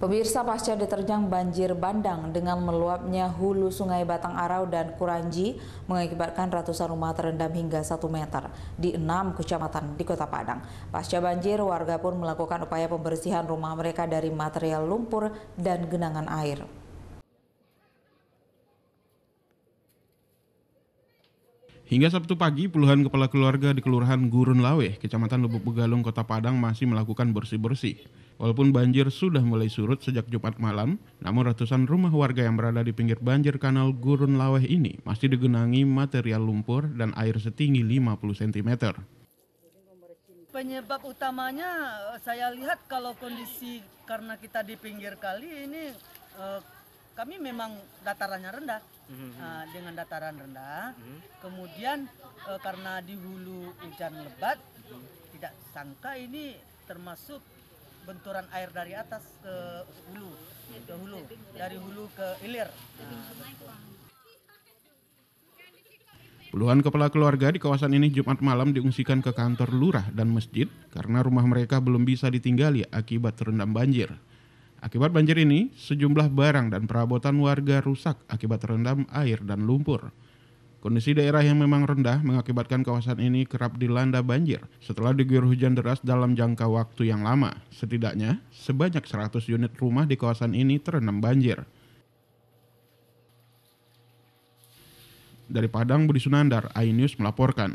Pemirsa pasca diterjang banjir bandang dengan meluapnya hulu sungai Batang Arau dan Kuranji mengakibatkan ratusan rumah terendam hingga 1 meter di enam kecamatan di Kota Padang. Pasca banjir, warga pun melakukan upaya pembersihan rumah mereka dari material lumpur dan genangan air. Hingga Sabtu pagi, puluhan kepala keluarga di Kelurahan Gurun Laweh, Kecamatan Lubuk Begalung, Kota Padang masih melakukan bersih-bersih. Walaupun banjir sudah mulai surut sejak Jumat malam, namun ratusan rumah warga yang berada di pinggir banjir kanal Gurun Laweh ini masih digenangi material lumpur dan air setinggi 50 cm. Penyebab utamanya eh, saya lihat kalau kondisi karena kita di pinggir kali ini eh, kami memang datarannya rendah mm-hmm. uh, dengan dataran rendah mm-hmm. kemudian uh, karena di hulu hujan lebat mm-hmm. tidak sangka ini termasuk benturan air dari atas ke hulu ke hulu dari hulu ke ilir nah, mhm. Puluhan kepala keluarga di kawasan ini Jumat malam diungsikan ke kantor lurah dan masjid karena rumah mereka belum bisa ditinggali akibat terendam banjir. Akibat banjir ini, sejumlah barang dan perabotan warga rusak akibat terendam air dan lumpur. Kondisi daerah yang memang rendah mengakibatkan kawasan ini kerap dilanda banjir setelah diguyur hujan deras dalam jangka waktu yang lama. Setidaknya, sebanyak 100 unit rumah di kawasan ini terendam banjir. Dari Padang, Budi Sunandar, iNews melaporkan.